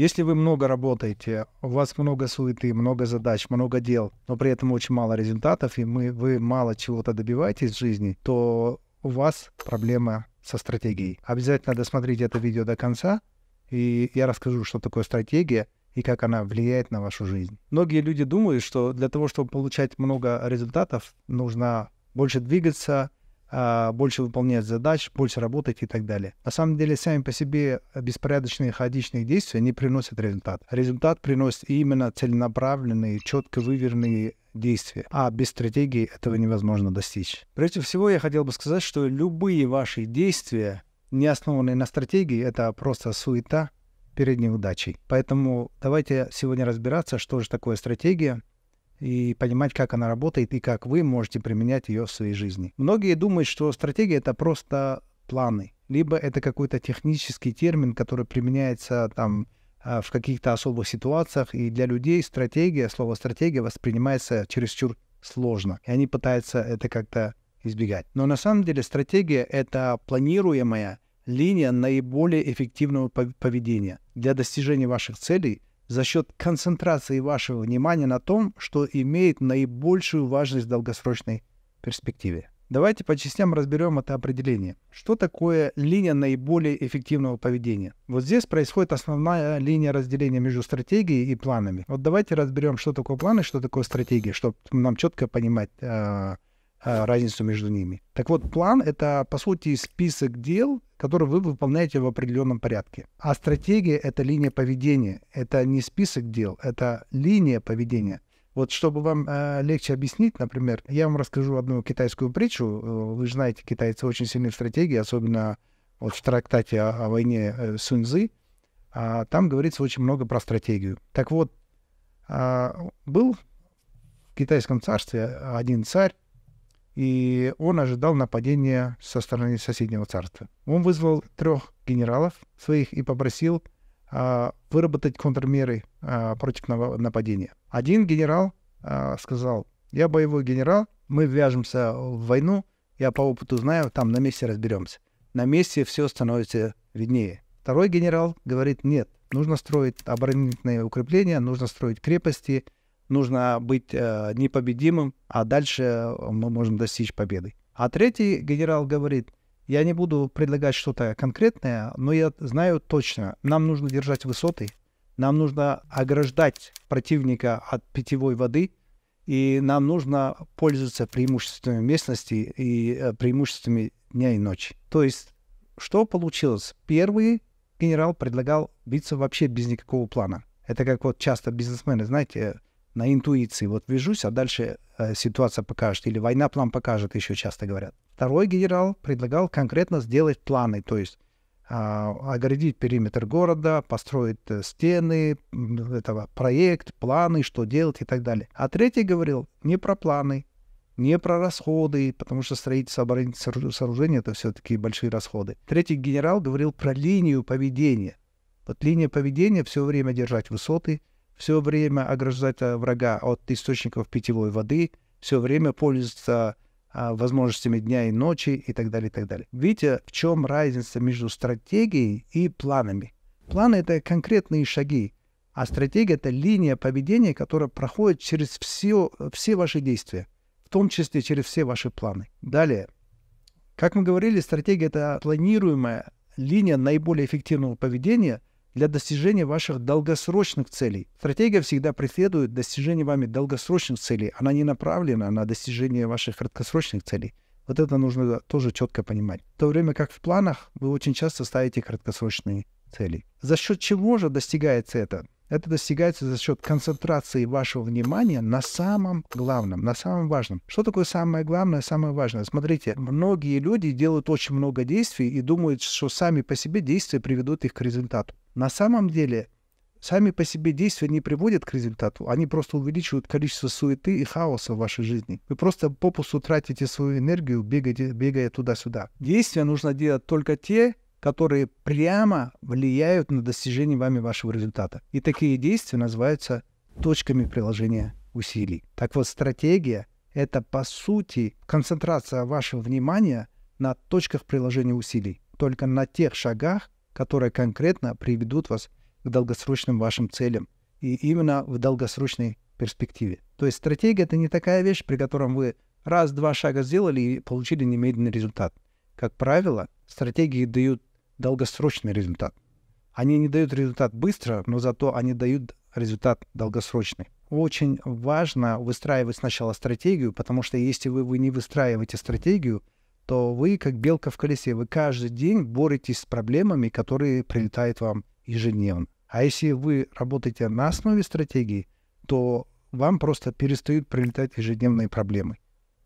Если вы много работаете, у вас много суеты, много задач, много дел, но при этом очень мало результатов, и мы, вы мало чего-то добиваетесь в жизни, то у вас проблема со стратегией. Обязательно досмотрите это видео до конца, и я расскажу, что такое стратегия и как она влияет на вашу жизнь. Многие люди думают, что для того, чтобы получать много результатов, нужно больше двигаться, а, больше выполнять задач, больше работать и так далее. На самом деле, сами по себе беспорядочные хаотичные действия не приносят результат. Результат приносит именно целенаправленные, четко выверенные действия, а без стратегии этого невозможно достичь. Прежде всего, я хотел бы сказать, что любые ваши действия, не основанные на стратегии, это просто суета перед неудачей. Поэтому давайте сегодня разбираться, что же такое стратегия, и понимать, как она работает и как вы можете применять ее в своей жизни. Многие думают, что стратегия это просто планы, либо это какой-то технический термин, который применяется там а, в каких-то особых ситуациях, и для людей стратегия, слово стратегия воспринимается чересчур сложно, и они пытаются это как-то избегать. Но на самом деле стратегия — это планируемая линия наиболее эффективного поведения для достижения ваших целей за счет концентрации вашего внимания на том, что имеет наибольшую важность в долгосрочной перспективе. Давайте по частям разберем это определение. Что такое линия наиболее эффективного поведения? Вот здесь происходит основная линия разделения между стратегией и планами. Вот давайте разберем, что такое планы, что такое стратегия, чтобы нам четко понимать, а, Э, разницу между ними. Так вот, план — это, по сути, список дел, которые вы выполняете в определенном порядке. А стратегия — это линия поведения. Это не список дел, это линия поведения. Вот чтобы вам э, легче объяснить, например, я вам расскажу одну китайскую притчу. Э, вы же знаете, китайцы очень сильны в стратегии, особенно вот в трактате о, о войне э, Суньзы. А, там говорится очень много про стратегию. Так вот, а, был в китайском царстве один царь, и он ожидал нападения со стороны соседнего царства. Он вызвал трех генералов своих и попросил а, выработать контрмеры а, против нападения. Один генерал а, сказал, я боевой генерал, мы вяжемся в войну, я по опыту знаю, там на месте разберемся. На месте все становится виднее. Второй генерал говорит, нет, нужно строить оборонительные укрепления, нужно строить крепости, нужно быть э, непобедимым, а дальше э, мы можем достичь победы. А третий генерал говорит, я не буду предлагать что-то конкретное, но я знаю точно, нам нужно держать высоты, нам нужно ограждать противника от питьевой воды, и нам нужно пользоваться преимуществами местности и э, преимуществами дня и ночи. То есть, что получилось? Первый генерал предлагал биться вообще без никакого плана. Это как вот часто бизнесмены, знаете, на интуиции. Вот вяжусь, а дальше э, ситуация покажет. Или война план покажет, еще часто говорят. Второй генерал предлагал конкретно сделать планы, то есть э, оградить периметр города, построить э, стены, этого, проект, планы, что делать и так далее. А третий говорил не про планы, не про расходы, потому что строительство оборонительных сооружений — это все-таки большие расходы. Третий генерал говорил про линию поведения. Вот линия поведения — все время держать высоты — все время ограждать э, врага от источников питьевой воды, все время пользоваться а, возможностями дня и ночи и так далее, и так далее. Видите, в чем разница между стратегией и планами? Планы — это конкретные шаги, а стратегия — это линия поведения, которая проходит через все, все ваши действия, в том числе через все ваши планы. Далее. Как мы говорили, стратегия — это планируемая линия наиболее эффективного поведения — для достижения ваших долгосрочных целей. Стратегия всегда преследует достижение вами долгосрочных целей. Она не направлена на достижение ваших краткосрочных целей. Вот это нужно тоже четко понимать. В то время как в планах вы очень часто ставите краткосрочные цели. За счет чего же достигается это? Это достигается за счет концентрации вашего внимания на самом главном, на самом важном. Что такое самое главное, самое важное? Смотрите, многие люди делают очень много действий и думают, что сами по себе действия приведут их к результату. На самом деле, сами по себе действия не приводят к результату, они просто увеличивают количество суеты и хаоса в вашей жизни. Вы просто попусту тратите свою энергию, бегаете, бегая туда-сюда. Действия нужно делать только те, которые прямо влияют на достижение вами вашего результата. И такие действия называются точками приложения усилий. Так вот, стратегия — это, по сути, концентрация вашего внимания на точках приложения усилий, только на тех шагах, которые конкретно приведут вас к долгосрочным вашим целям и именно в долгосрочной перспективе. То есть стратегия это не такая вещь, при котором вы раз-два шага сделали и получили немедленный результат. Как правило, стратегии дают долгосрочный результат. Они не дают результат быстро, но зато они дают результат долгосрочный. Очень важно выстраивать сначала стратегию, потому что если вы, вы не выстраиваете стратегию, то вы как белка в колесе. Вы каждый день боретесь с проблемами, которые прилетают вам ежедневно. А если вы работаете на основе стратегии, то вам просто перестают прилетать ежедневные проблемы.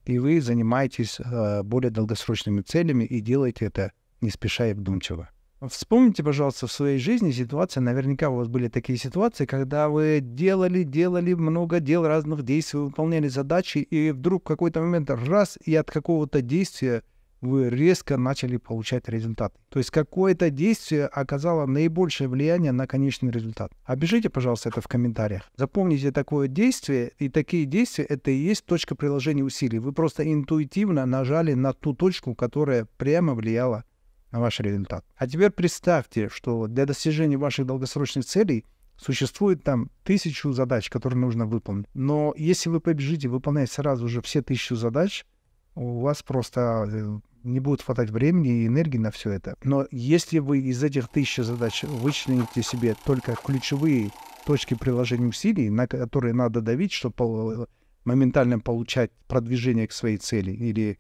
И вы занимаетесь э, более долгосрочными целями и делаете это не спеша и вдумчиво. Вспомните, пожалуйста, в своей жизни ситуации, наверняка у вас были такие ситуации, когда вы делали, делали много дел, разных действий, выполняли задачи, и вдруг в какой-то момент раз, и от какого-то действия вы резко начали получать результаты. То есть какое-то действие оказало наибольшее влияние на конечный результат. Опишите, пожалуйста, это в комментариях. Запомните такое действие, и такие действия — это и есть точка приложения усилий. Вы просто интуитивно нажали на ту точку, которая прямо влияла на ваш результат. А теперь представьте, что для достижения ваших долгосрочных целей существует там тысячу задач, которые нужно выполнить. Но если вы побежите выполнять сразу же все тысячу задач, у вас просто э, не будет хватать времени и энергии на все это. Но если вы из этих тысячи задач вычлените себе только ключевые точки приложения усилий, на которые надо давить, чтобы моментально получать продвижение к своей цели или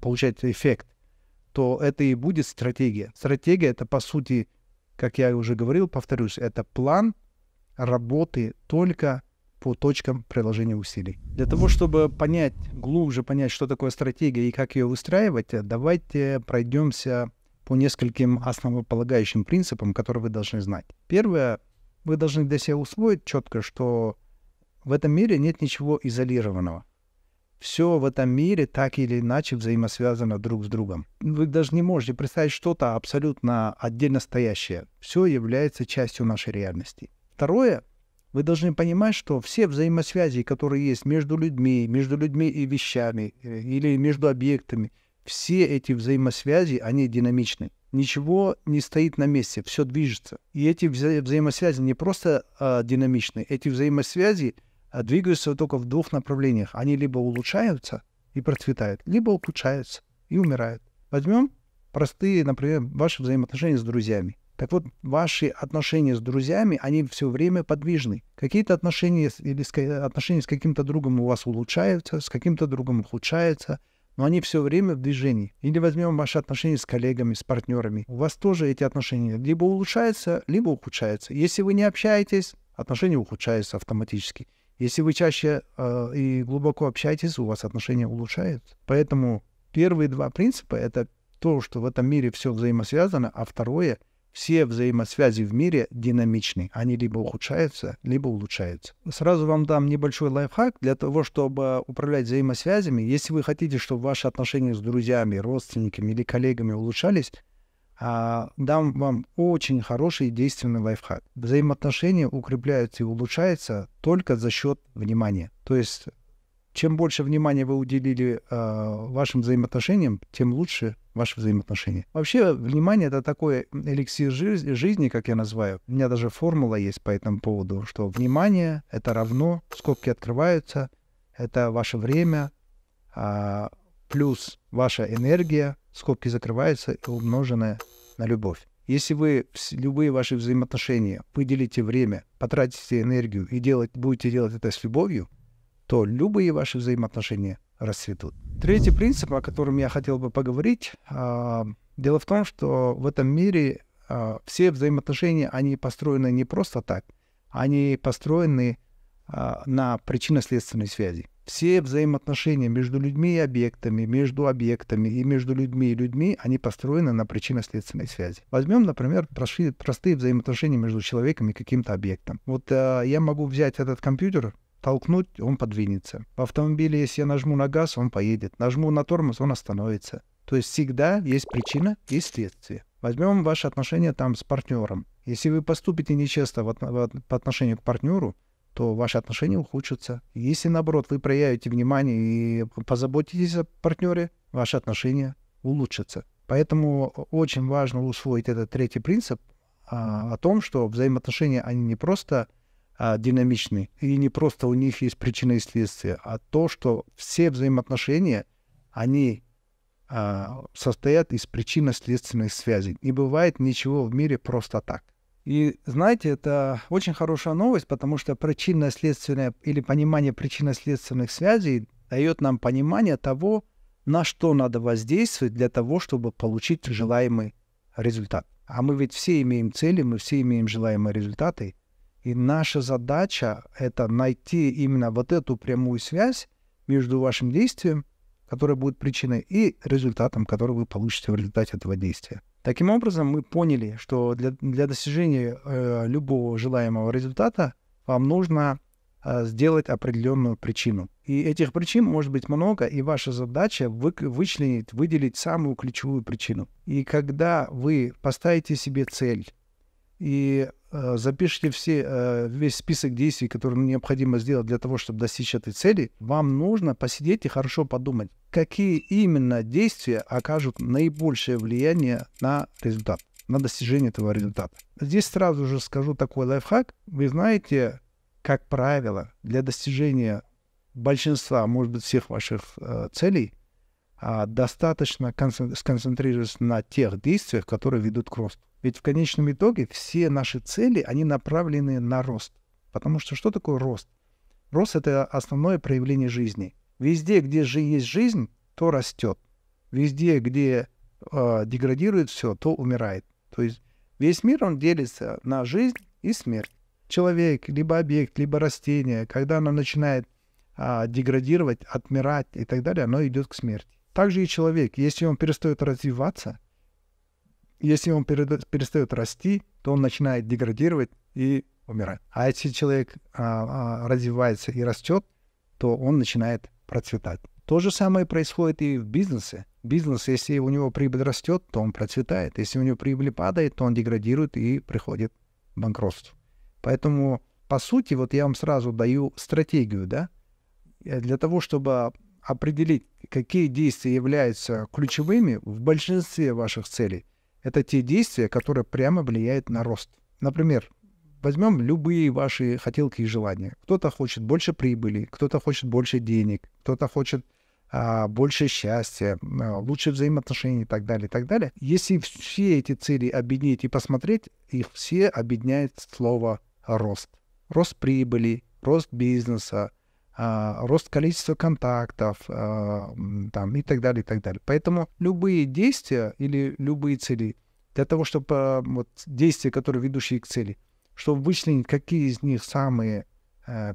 получать эффект, то это и будет стратегия. Стратегия это по сути, как я уже говорил, повторюсь, это план работы только по точкам приложения усилий. Для того, чтобы понять, глубже понять, что такое стратегия и как ее выстраивать, э, давайте пройдемся по нескольким основополагающим принципам, которые вы должны знать. Первое, вы должны для себя усвоить четко, что в этом мире нет ничего изолированного. Все в этом мире так или иначе взаимосвязано друг с другом. Вы даже не можете представить что-то абсолютно отдельно стоящее. Все является частью нашей реальности. Второе, вы должны понимать, что все взаимосвязи, которые есть между людьми, между людьми и вещами, э, или между объектами, все эти взаимосвязи, они динамичны. Ничего не стоит на месте, все движется. И эти вза- взаимосвязи не просто а, динамичны, эти взаимосвязи а, двигаются только в двух направлениях. Они либо улучшаются и процветают, либо ухудшаются и умирают. Возьмем простые, например, ваши взаимоотношения с друзьями. Так вот, ваши отношения с друзьями, они все время подвижны. Какие-то отношения или с, отношения с каким-то другом у вас улучшаются, с каким-то другом ухудшаются, но они все время в движении. Или возьмем ваши отношения с коллегами, с партнерами. У вас тоже эти отношения либо улучшаются, либо ухудшаются. Если вы не общаетесь, отношения ухудшаются автоматически. Если вы чаще э, и глубоко общаетесь, у вас отношения улучшаются. Поэтому первые два принципа — это то, что в этом мире все взаимосвязано, а второе — все взаимосвязи в мире динамичны. Они либо ухудшаются, либо улучшаются. Сразу вам дам небольшой лайфхак для того, чтобы управлять взаимосвязями. Если вы хотите, чтобы ваши отношения с друзьями, родственниками или коллегами улучшались, а, дам вам очень хороший и действенный лайфхак. Взаимоотношения укрепляются и улучшаются только за счет внимания. То есть чем больше внимания вы уделили э, вашим взаимоотношениям, тем лучше ваши взаимоотношения. Вообще, внимание — это такой эликсир жи- жизни, как я называю. У меня даже формула есть по этому поводу, что внимание — это равно, скобки открываются, это ваше время, э, плюс ваша энергия, скобки закрываются, умноженное на любовь. Если вы любые ваши взаимоотношения выделите время, потратите энергию и делать, будете делать это с любовью — то любые ваши взаимоотношения расцветут. Третий принцип, о котором я хотел бы поговорить, а, дело в том, что в этом мире а, все взаимоотношения, они построены не просто так, они построены а, на причинно-следственной связи. Все взаимоотношения между людьми и объектами, между объектами и между людьми и людьми, они построены на причинно-следственной связи. Возьмем, например, простые, простые взаимоотношения между человеком и каким-то объектом. Вот э, я могу взять этот компьютер, толкнуть, он подвинется. В автомобиле, если я нажму на газ, он поедет. Нажму на тормоз, он остановится. То есть всегда есть причина и следствие. Возьмем ваши отношения там с партнером. Если вы поступите нечестно в от, в, по отношению к партнеру, то ваши отношения ухудшатся. Если, наоборот, вы проявите внимание и позаботитесь о партнере, ваши отношения улучшатся. Поэтому очень важно усвоить этот третий принцип а, о том, что взаимоотношения, они не просто а, динамичны. И не просто у них есть причина и следствие, а то, что все взаимоотношения, они а, состоят из причинно следственных связей. Не бывает ничего в мире просто так. И знаете, это очень хорошая новость, потому что причинно-следственное или понимание причинно-следственных связей дает нам понимание того, на что надо воздействовать для того, чтобы получить желаемый результат. А мы ведь все имеем цели, мы все имеем желаемые результаты. И наша задача — это найти именно вот эту прямую связь между вашим действием, которое будет причиной, и результатом, который вы получите в результате этого действия. Таким образом, мы поняли, что для, для достижения э, любого желаемого результата вам нужно э, сделать определенную причину. И этих причин может быть много, и ваша задача вы, вычленить, выделить самую ключевую причину. И когда вы поставите себе цель и Э, запишите все, э, весь список действий, которые необходимо сделать для того, чтобы достичь этой цели, вам нужно посидеть и хорошо подумать, какие именно действия окажут наибольшее влияние на результат, на достижение этого результата. Здесь сразу же скажу такой лайфхак. Вы знаете, как правило, для достижения большинства, может быть, всех ваших э, целей – а, достаточно сконцентрироваться на тех действиях, которые ведут к росту. Ведь в конечном итоге все наши цели, они направлены на рост. Потому что что такое рост? Рост — это основное проявление жизни. Везде, где же есть жизнь, то растет. Везде, где э, деградирует все, то умирает. То есть весь мир, он делится на жизнь и смерть. Человек, либо объект, либо растение, когда оно начинает э, деградировать, отмирать и так далее, оно идет к смерти. Также и человек, если он перестает развиваться, если он перестает расти, то он начинает деградировать и умирать. А если человек а, а, развивается и растет, то он начинает процветать. То же самое происходит и в бизнесе. Бизнес, если у него прибыль растет, то он процветает. Если у него прибыль падает, то он деградирует и приходит к банкротству. Поэтому, по сути, вот я вам сразу даю стратегию, да, э, для того, чтобы определить, какие действия являются ключевыми в большинстве ваших целей. Это те действия, которые прямо влияют на рост. Например, возьмем любые ваши хотелки и желания. Кто-то хочет больше прибыли, кто-то хочет больше денег, кто-то хочет а, больше счастья, а, лучше взаимоотношений и так далее, и так далее. Если все эти цели объединить и посмотреть, их все объединяет слово «рост». Рост прибыли, рост бизнеса, а, рост количества контактов а, там, и так далее, и так далее. Поэтому любые действия или любые цели, для того, чтобы а, вот, действия, которые ведущие к цели, чтобы вычленить, какие из них самые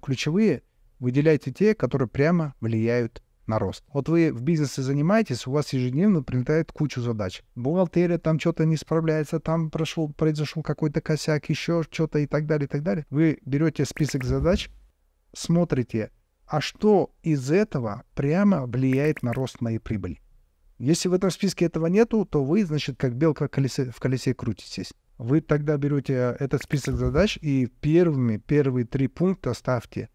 ключевые, выделяйте те, которые прямо влияют на рост. Вот вы в бизнесе занимаетесь, у вас ежедневно прилетает кучу задач. Бухгалтерия там что-то не справляется, там прошел, произошел какой-то косяк, еще что-то и так далее, и так далее. Вы берете список задач, смотрите, а что из этого прямо влияет на рост моей прибыли. Если в этом списке этого нету, то вы, значит, как белка в колесе, в колесе крутитесь. Вы тогда берете э, этот список задач и первыми, первые три пункта ставьте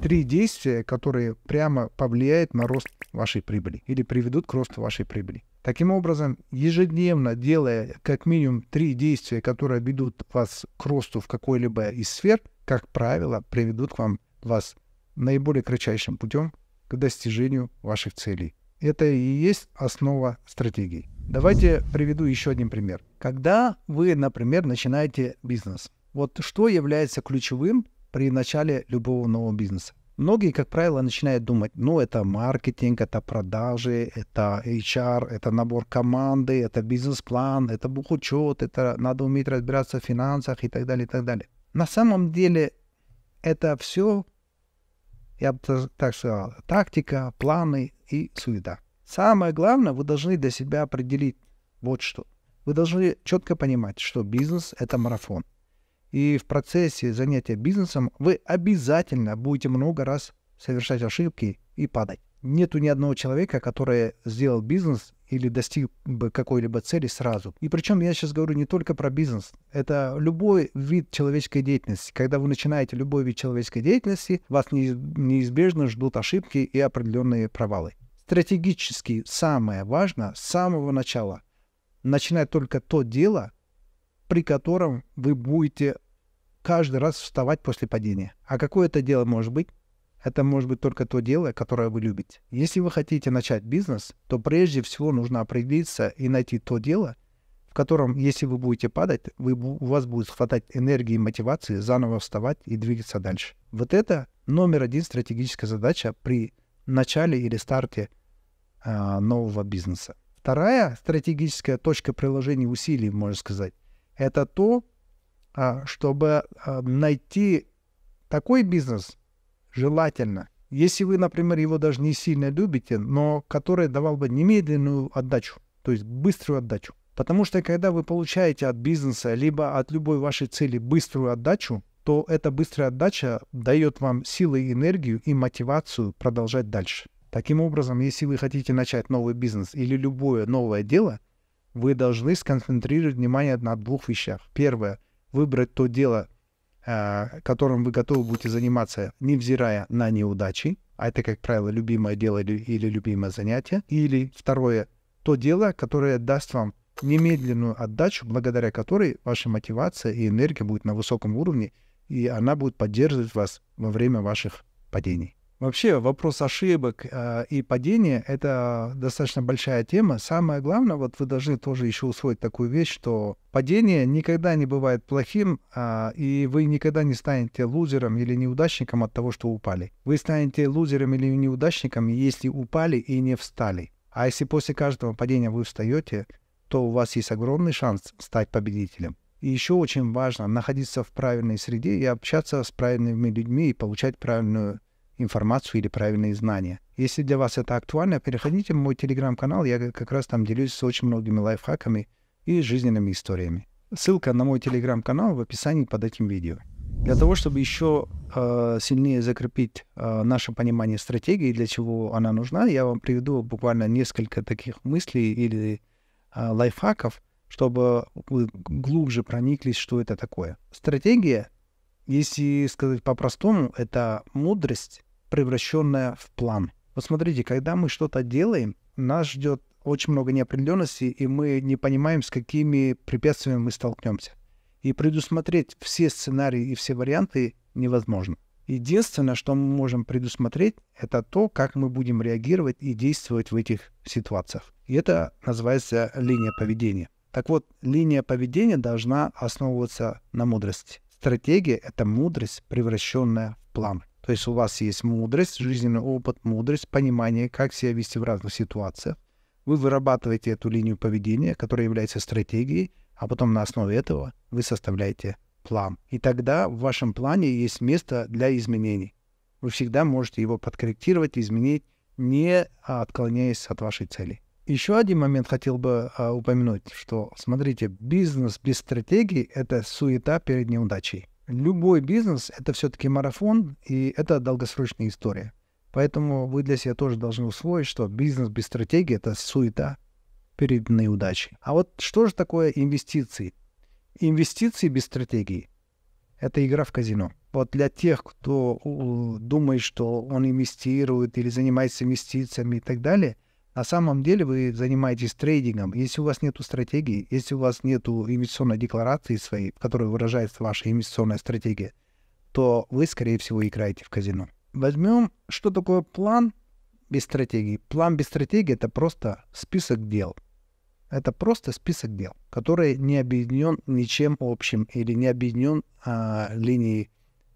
три действия, которые прямо повлияют на рост вашей прибыли или приведут к росту вашей прибыли. Таким образом, ежедневно делая как минимум три действия, которые ведут вас к росту в какой-либо из сфер, как правило, приведут к вам вас наиболее кратчайшим путем к достижению ваших целей. Это и есть основа стратегии. Давайте приведу еще один пример. Когда вы, например, начинаете бизнес, вот что является ключевым при начале любого нового бизнеса? Многие, как правило, начинают думать, ну, это маркетинг, это продажи, это HR, это набор команды, это бизнес-план, это бухучет, это надо уметь разбираться в финансах и так далее, и так далее. На самом деле это все я бы так сказал, тактика, планы и суета. Самое главное, вы должны для себя определить вот что. Вы должны четко понимать, что бизнес – это марафон. И в процессе занятия бизнесом вы обязательно будете много раз совершать ошибки и падать. Нету ни одного человека, который сделал бизнес или достиг бы какой-либо цели сразу. И причем я сейчас говорю не только про бизнес. Это любой вид человеческой деятельности. Когда вы начинаете любой вид человеческой деятельности, вас неизбежно ждут ошибки и определенные провалы. Стратегически самое важное с самого начала начинать только то дело, при котором вы будете каждый раз вставать после падения. А какое это дело может быть? Это может быть только то дело, которое вы любите. Если вы хотите начать бизнес, то прежде всего нужно определиться и найти то дело, в котором, если вы будете падать, вы, у вас будет хватать энергии и мотивации заново вставать и двигаться дальше. Вот это номер один стратегическая задача при начале или старте а, нового бизнеса. Вторая стратегическая точка приложения усилий, можно сказать, это то, а, чтобы а, найти такой бизнес, желательно, если вы, например, его даже не сильно любите, но который давал бы немедленную отдачу, то есть быструю отдачу. Потому что когда вы получаете от бизнеса, либо от любой вашей цели быструю отдачу, то эта быстрая отдача дает вам силы энергию и мотивацию продолжать дальше. Таким образом, если вы хотите начать новый бизнес или любое новое дело, вы должны сконцентрировать внимание на двух вещах. Первое – выбрать то дело, Э, которым вы готовы будете заниматься, невзирая на неудачи, а это, как правило, любимое дело или, или любимое занятие, или второе, то дело, которое даст вам немедленную отдачу, благодаря которой ваша мотивация и энергия будет на высоком уровне, и она будет поддерживать вас во время ваших падений. Вообще вопрос ошибок э, и падения — это достаточно большая тема. Самое главное, вот вы должны тоже еще усвоить такую вещь, что падение никогда не бывает плохим, э, и вы никогда не станете лузером или неудачником от того, что упали. Вы станете лузером или неудачником, если упали и не встали. А если после каждого падения вы встаете, то у вас есть огромный шанс стать победителем. И еще очень важно находиться в правильной среде и общаться с правильными людьми и получать правильную информацию или правильные знания. Если для вас это актуально, переходите в мой телеграм-канал, я как раз там делюсь с очень многими лайфхаками и жизненными историями. Ссылка на мой телеграм-канал в описании под этим видео. Для того, чтобы еще э, сильнее закрепить э, наше понимание стратегии, для чего она нужна, я вам приведу буквально несколько таких мыслей или э, лайфхаков, чтобы вы глубже прониклись, что это такое. Стратегия, если сказать по-простому, это мудрость превращенная в план. Вот смотрите, когда мы что-то делаем, нас ждет очень много неопределенности, и мы не понимаем, с какими препятствиями мы столкнемся. И предусмотреть все сценарии и все варианты невозможно. Единственное, что мы можем предусмотреть, это то, как мы будем реагировать и действовать в этих ситуациях. И это называется линия поведения. Так вот, линия поведения должна основываться на мудрости. Стратегия — это мудрость, превращенная в планы. То есть у вас есть мудрость, жизненный опыт, мудрость, понимание, как себя вести в разных ситуациях. Вы вырабатываете эту линию поведения, которая является стратегией, а потом на основе этого вы составляете план. И тогда в вашем плане есть место для изменений. Вы всегда можете его подкорректировать, изменить, не а, отклоняясь от вашей цели. Еще один момент хотел бы а, упомянуть, что, смотрите, бизнес без стратегии — это суета перед неудачей любой бизнес — это все-таки марафон, и это долгосрочная история. Поэтому вы для себя тоже должны усвоить, что бизнес без стратегии — это суета перед неудачей. А вот что же такое инвестиции? Инвестиции без стратегии — это игра в казино. Вот для тех, кто думает, что он инвестирует или занимается инвестициями и так далее — на самом деле вы занимаетесь трейдингом. Если у вас нет стратегии, если у вас нет инвестиционной декларации своей, в которой выражается ваша инвестиционная стратегия, то вы, скорее всего, играете в казино. Возьмем, что такое план без стратегии. План без стратегии – это просто список дел. Это просто список дел, который не объединен ничем общим или не объединен а, линией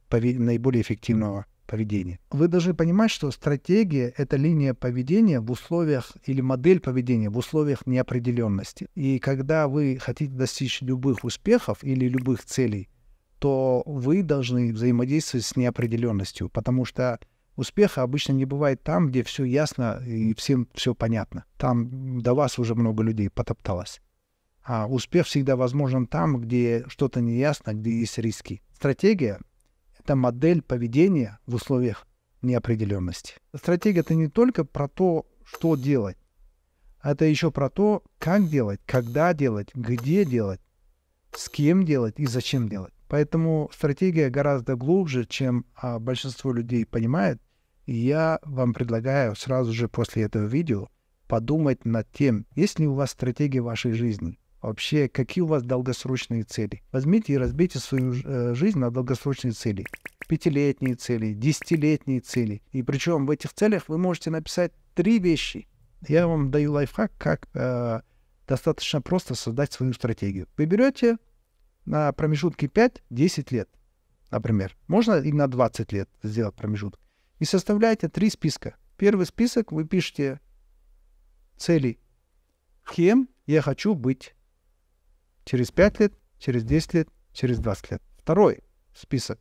наиболее эффективного поведения. Вы должны понимать, что стратегия — это линия поведения в условиях или модель поведения в условиях неопределенности. И когда вы хотите достичь любых успехов или любых целей, то вы должны взаимодействовать с неопределенностью, потому что успеха обычно не бывает там, где все ясно и всем все понятно. Там до вас уже много людей потопталось. А успех всегда возможен там, где что-то неясно, где есть риски. Стратегия это модель поведения в условиях неопределенности. Стратегия это не только про то, что делать, а это еще про то, как делать, когда делать, где делать, с кем делать и зачем делать. Поэтому стратегия гораздо глубже, чем а, большинство людей понимает. И я вам предлагаю сразу же после этого видео подумать над тем, есть ли у вас стратегия вашей жизни, вообще, какие у вас долгосрочные цели. Возьмите и разбейте свою э, жизнь на долгосрочные цели. Пятилетние цели, десятилетние цели. И причем в этих целях вы можете написать три вещи. Я вам даю лайфхак, как э, достаточно просто создать свою стратегию. Вы берете на промежутке 5-10 лет, например. Можно и на 20 лет сделать промежуток. И составляете три списка. Первый список вы пишете цели. Кем я хочу быть? через 5 лет, через 10 лет, через 20 лет. Второй список.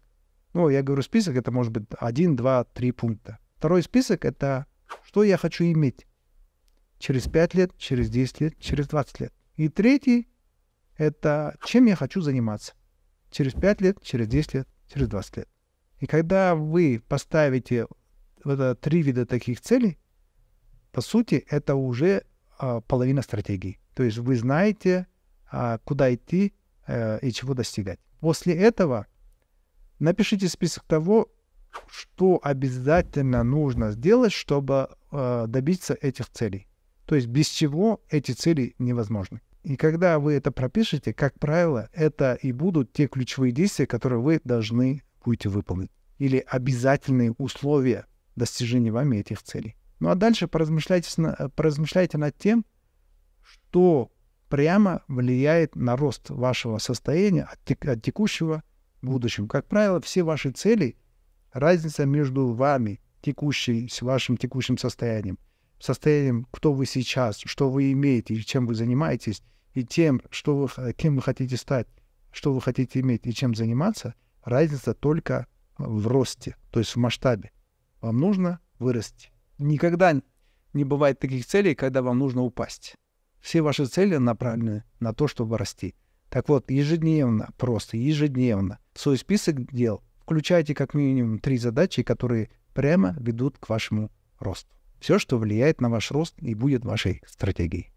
Ну, я говорю список, это может быть 1, 2, 3 пункта. Второй список — это что я хочу иметь через 5 лет, через 10 лет, через 20 лет. И третий — это чем я хочу заниматься через 5 лет, через 10 лет, через 20 лет. И когда вы поставите вот это три вида таких целей, по сути, это уже а, половина стратегии. То есть вы знаете, а, куда идти э, и чего достигать. После этого напишите список того, что обязательно нужно сделать, чтобы э, добиться этих целей. То есть без чего эти цели невозможны. И когда вы это пропишете, как правило, это и будут те ключевые действия, которые вы должны будете выполнить. Или обязательные условия достижения вами этих целей. Ну а дальше поразмышляйте, э, поразмышляйте над тем, что прямо влияет на рост вашего состояния от, текущего к будущему. Как правило, все ваши цели, разница между вами, текущей, с вашим текущим состоянием, состоянием, кто вы сейчас, что вы имеете и чем вы занимаетесь, и тем, что вы, кем вы хотите стать, что вы хотите иметь и чем заниматься, разница только в росте, то есть в масштабе. Вам нужно вырасти. Никогда не бывает таких целей, когда вам нужно упасть. Все ваши цели направлены на то, чтобы расти. Так вот, ежедневно, просто ежедневно, в свой список дел включайте как минимум три задачи, которые прямо ведут к вашему росту. Все, что влияет на ваш рост и будет вашей стратегией.